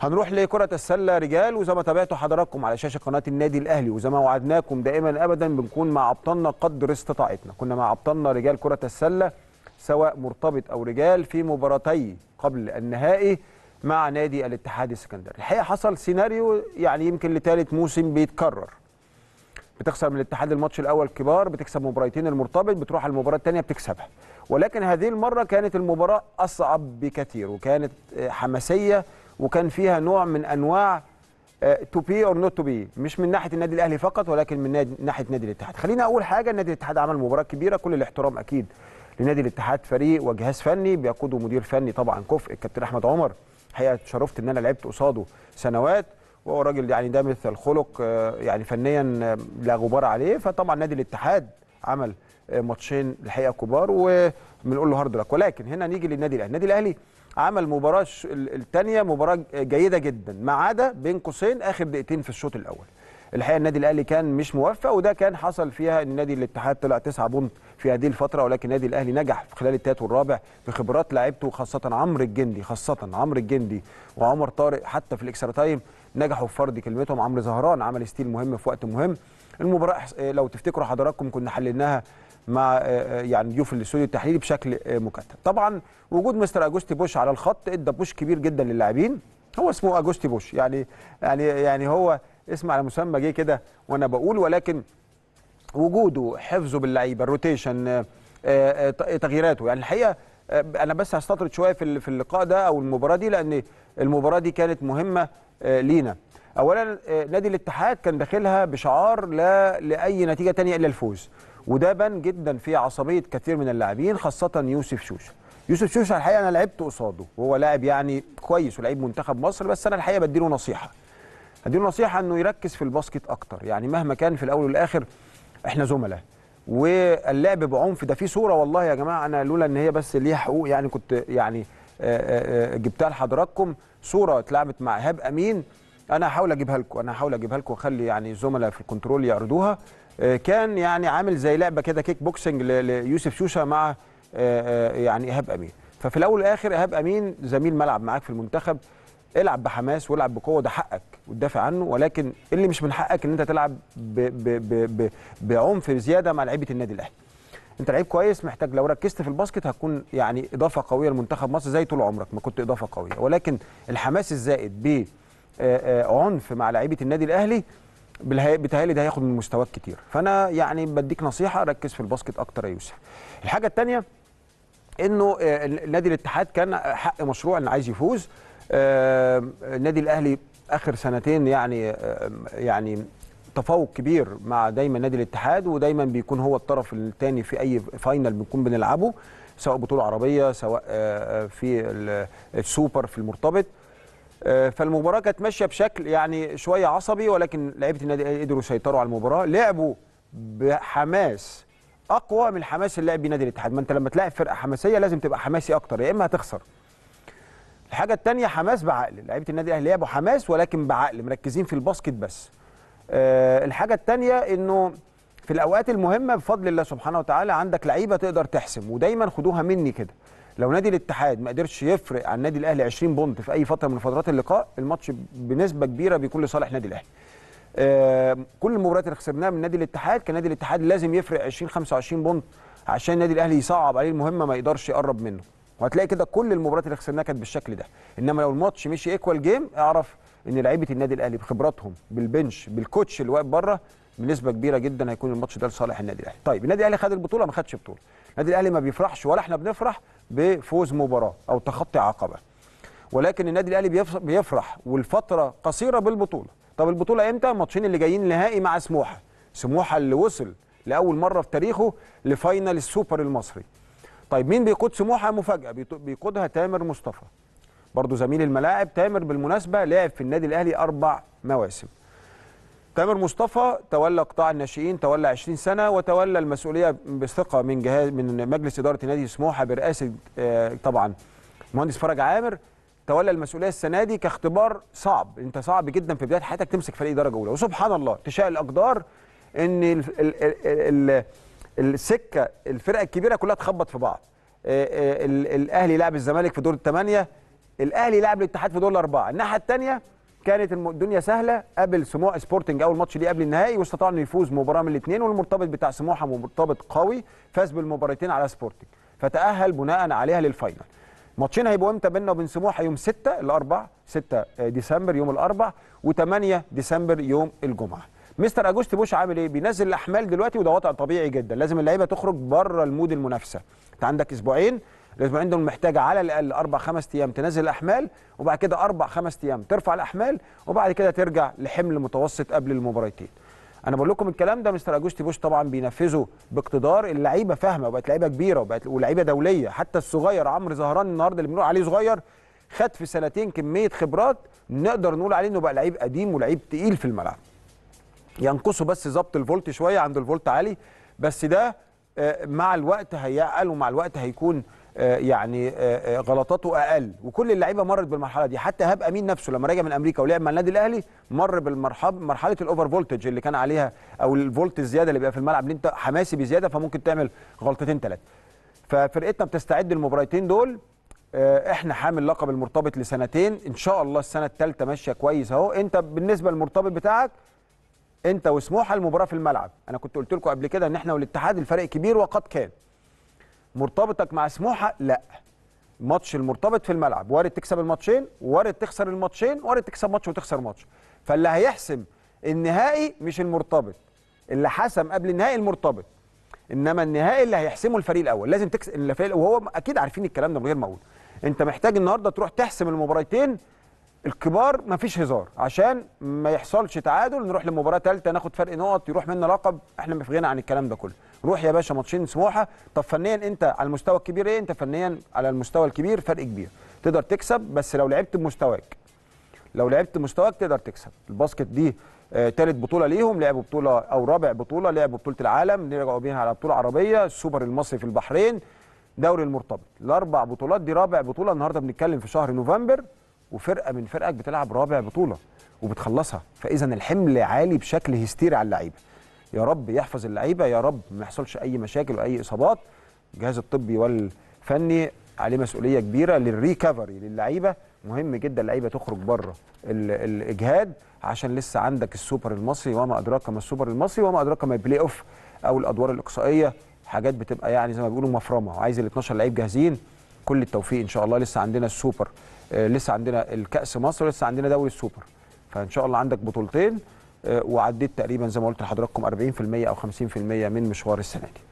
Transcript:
هنروح لكرة السلة رجال وزي ما تابعتوا حضراتكم على شاشة قناة النادي الأهلي وزي ما وعدناكم دائما أبدا بنكون مع أبطالنا قدر استطاعتنا كنا مع أبطالنا رجال كرة السلة سواء مرتبط أو رجال في مباراتي قبل النهائي مع نادي الاتحاد السكندري الحقيقة حصل سيناريو يعني يمكن لثالث موسم بيتكرر بتخسر من الاتحاد الماتش الاول كبار بتكسب مباراتين المرتبط بتروح على المباراه الثانيه بتكسبها ولكن هذه المره كانت المباراه اصعب بكثير وكانت حماسيه وكان فيها نوع من انواع تو بي اور نوت تو بي مش من ناحيه النادي الاهلي فقط ولكن من ناحيه نادي الاتحاد خلينا اول حاجه النادي الاتحاد عمل مباراه كبيره كل الاحترام اكيد لنادي الاتحاد فريق وجهاز فني بيقوده مدير فني طبعا كفء الكابتن احمد عمر الحقيقه اتشرفت ان انا لعبت قصاده سنوات وهو راجل يعني ده مثل الخلق آه، يعني فنيا آه، لا غبار عليه فطبعا نادي الاتحاد عمل آه، ماتشين الحقيقه كبار وبنقول له هارد لك ولكن هنا نيجي للنادي الاهلي النادي الاهلي عمل مباراه الثانيه مباراه جيده جدا ما عدا بين قوسين اخر دقيقتين في الشوط الاول الحقيقه النادي الاهلي كان مش موفق وده كان حصل فيها ان نادي الاتحاد طلع تسعة بونت في هذه الفتره ولكن النادي الاهلي نجح في خلال الثالث والرابع بخبرات لعيبته خاصه عمرو الجندي خاصه عمرو الجندي وعمر طارق حتى في الاكسترا تايم نجحوا في فرض كلمتهم عمرو زهران عمل ستيل مهم في وقت مهم المباراه لو تفتكروا حضراتكم كنا حللناها مع آه، آه، يعني ضيوف الاستوديو التحليلي بشكل آه، مكثف. طبعا وجود مستر اجوستي بوش على الخط ادى بوش كبير جدا للاعبين هو اسمه اجوستي بوش يعني يعني يعني هو اسم على مسمى جه كده وانا بقول ولكن وجوده حفظه باللعيبه الروتيشن تغييراته يعني الحقيقه انا بس هستطرد شويه في في اللقاء ده او المباراه دي لان المباراه دي كانت مهمه لينا اولا نادي الاتحاد كان داخلها بشعار لا لاي نتيجه ثانيه الا الفوز وده بان جدا في عصبيه كثير من اللاعبين خاصه يوسف شوشه يوسف شوشه الحقيقه انا لعبت قصاده وهو لاعب يعني كويس ولاعيب منتخب مصر بس انا الحقيقه بديله نصيحه هديله نصيحه انه يركز في الباسكت اكتر يعني مهما كان في الاول والاخر احنا زملاء واللعب بعنف ده في صوره والله يا جماعه انا لولا ان هي بس ليها حقوق يعني كنت يعني آه، آه، آه، جبتها لحضراتكم صوره اتلعبت مع ايهاب امين انا هحاول اجيبها لكم انا هحاول اجيبها لكم واخلي يعني الزملاء في الكنترول يعرضوها آه، كان يعني عامل زي لعبه كده كيك بوكسنج ليوسف شوشه مع آه، آه، يعني ايهاب امين ففي الاول والاخر ايهاب امين زميل ملعب معاك في المنتخب العب بحماس والعب بقوه ده حقك وتدافع عنه ولكن اللي مش من حقك ان انت تلعب ب ب ب ب بعنف زياده مع لعيبه النادي الاهلي انت لعيب كويس محتاج لو ركزت في الباسكت هتكون يعني اضافه قويه لمنتخب مصر زي طول عمرك ما كنت اضافه قويه ولكن الحماس الزائد ب عنف مع لعيبه النادي الاهلي بيتهيألي ده هياخد من مستواك كتير فانا يعني بديك نصيحه ركز في الباسكت اكتر يا يوسف الحاجه الثانيه انه آه، نادي الاتحاد كان حق مشروع ان عايز يفوز النادي آه، الاهلي اخر سنتين يعني آه، يعني تفوق كبير مع دايما نادي الاتحاد ودايما بيكون هو الطرف الثاني في اي فاينل بنكون بنلعبه سواء بطوله عربيه سواء في السوبر في المرتبط آه، فالمباراه كانت ماشيه بشكل يعني شويه عصبي ولكن لعيبه النادي الاهلي قدروا يسيطروا على المباراه لعبوا بحماس اقوى من حماس اللعب بنادي الاتحاد ما انت لما تلاعب فرقه حماسيه لازم تبقى حماسي اكتر يا اما هتخسر الحاجه الثانيه حماس بعقل لعيبه النادي الاهلي لعبوا حماس ولكن بعقل مركزين في الباسكت بس أه الحاجه الثانيه انه في الاوقات المهمه بفضل الله سبحانه وتعالى عندك لعيبه تقدر تحسم ودايما خدوها مني كده لو نادي الاتحاد ما قدرش يفرق عن النادي الاهلي 20 بونت في اي فتره من فترات اللقاء الماتش بنسبه كبيره بيكون لصالح النادي الاهلي كل المباريات اللي خسرناها من نادي الاتحاد كان نادي الاتحاد لازم يفرق 20 25 بونت عشان النادي الاهلي يصعب عليه المهمه ما يقدرش يقرب منه وهتلاقي كده كل المباريات اللي خسرناها كانت بالشكل ده انما لو الماتش مشي ايكوال جيم اعرف ان لعيبه النادي الاهلي بخبراتهم بالبنش بالكوتش اللي واقف بره بنسبه كبيره جدا هيكون الماتش ده لصالح النادي الاهلي طيب النادي الاهلي خد البطوله ما خدش بطوله النادي الاهلي ما بيفرحش ولا احنا بنفرح بفوز مباراه او تخطي عقبه ولكن النادي الاهلي بيفرح والفتره قصيره بالبطوله طب البطوله امتى الماتشين اللي جايين نهائي مع سموحه سموحه اللي وصل لاول مره في تاريخه لفاينل السوبر المصري طيب مين بيقود سموحه مفاجاه بيقودها تامر مصطفى برضه زميل الملاعب تامر بالمناسبه لعب في النادي الاهلي اربع مواسم تامر مصطفى تولى قطاع الناشئين تولى 20 سنه وتولى المسؤوليه بثقه من جهاز من مجلس اداره نادي سموحه برئاسه آه، طبعا المهندس فرج عامر تولى المسؤوليه السنه دي كاختبار صعب انت صعب جدا في بدايه حياتك تمسك فريق درجه اولى وسبحان الله تشاء الاقدار ان الـ الـ الـ السكه الفرقه الكبيره كلها تخبط في بعض آه، آه، الاهلي لعب الزمالك في دور الثمانيه الاهلي لعب الاتحاد في دور الاربعه الناحيه الثانيه كانت الدنيا سهله قابل سموح سبورتنج اول ماتش ليه قبل النهائي واستطاع انه يفوز مباراه من الاثنين والمرتبط بتاع سموحه مرتبط قوي فاز بالمباراتين على سبورتنج فتاهل بناء عليها للفاينل ماتشين هيبقوا امتى بيننا وبين سموحه يوم 6 الاربع 6 ديسمبر يوم الاربع و8 ديسمبر يوم الجمعه مستر اجوست بوش عامل ايه بينزل الاحمال دلوقتي وده وضع طبيعي جدا لازم اللعيبه تخرج بره المود المنافسه انت عندك اسبوعين لازم عندهم محتاجه على الاقل اربع خمس ايام تنزل الاحمال وبعد كده اربع خمس ايام ترفع الاحمال وبعد كده ترجع لحمل متوسط قبل المباراتين انا بقول لكم الكلام ده مستر اجوستي بوش طبعا بينفذه باقتدار اللعيبه فاهمه وبقت لعيبه كبيره وبقت ولعيبه دوليه حتى الصغير عمرو زهران النهارده اللي بنقول عليه صغير خد في سنتين كميه خبرات نقدر نقول عليه انه بقى لعيب قديم ولعيب تقيل في الملعب ينقصه بس ظبط الفولت شويه عند الفولت عالي بس ده آه، مع الوقت هيعقل ومع الوقت هيكون آه، يعني آه، آه، غلطاته اقل وكل اللعيبه مرت بالمرحله دي حتى هاب امين نفسه لما راجع من امريكا ولعب مع النادي الاهلي مر بالمرحله مرحله الاوفر فولتج اللي كان عليها او الفولت الزياده اللي بيبقى في الملعب اللي انت حماسي بزياده فممكن تعمل غلطتين ثلاثه ففرقتنا بتستعد للمباراتين دول احنا حامل لقب المرتبط لسنتين ان شاء الله السنه الثالثه ماشيه كويس اهو انت بالنسبه للمرتبط بتاعك انت وسموحه المباراه في الملعب انا كنت قلت لكم قبل كده ان احنا والاتحاد الفرق كبير وقد كان مرتبطك مع سموحه لا ماتش المرتبط في الملعب وارد تكسب الماتشين وارد تخسر الماتشين وارد تكسب ماتش وتخسر ماتش فاللي هيحسم النهائي مش المرتبط اللي حسم قبل النهائي المرتبط انما النهائي اللي هيحسمه الفريق الاول لازم تكسب الفريق وهو اكيد عارفين الكلام ده من غير ما اقول انت محتاج النهارده تروح تحسم المباراتين الكبار مفيش هزار عشان ما يحصلش تعادل نروح لمباراه ثالثه ناخد فرق نقط يروح منا لقب احنا في غنى عن الكلام ده كله روح يا باشا ماتشين سموحه طب فنيا انت على المستوى الكبير ايه انت فنيا على المستوى الكبير فرق كبير تقدر تكسب بس لو لعبت بمستواك لو لعبت مستواك تقدر تكسب الباسكت دي ثالث آه، بطوله ليهم لعبوا بطوله او رابع بطوله لعبوا بطوله العالم رجعوا بيها على بطوله عربيه السوبر المصري في البحرين دوري المرتبط الاربع بطولات دي رابع بطوله النهارده بنتكلم في شهر نوفمبر وفرقه من فرقك بتلعب رابع بطوله وبتخلصها فاذا الحمل عالي بشكل هستيري على اللعيبه يا رب يحفظ اللعيبه يا رب ما يحصلش اي مشاكل واي اصابات الجهاز الطبي والفني عليه مسؤوليه كبيره للريكفري للعيبه مهم جدا اللعيبه تخرج بره الاجهاد عشان لسه عندك السوبر المصري وما ادراك ما السوبر المصري وما ادراك ما البلاي اوف او الادوار الاقصائيه حاجات بتبقى يعني زي ما بيقولوا مفرمه وعايز ال 12 لعيب جاهزين كل التوفيق ان شاء الله لسه عندنا السوبر آه، لسه عندنا الكاس مصر ولسه عندنا دوري السوبر فان شاء الله عندك بطولتين آه، وعديت تقريبا زي ما قلت لحضراتكم 40% او 50% من مشوار السنه دي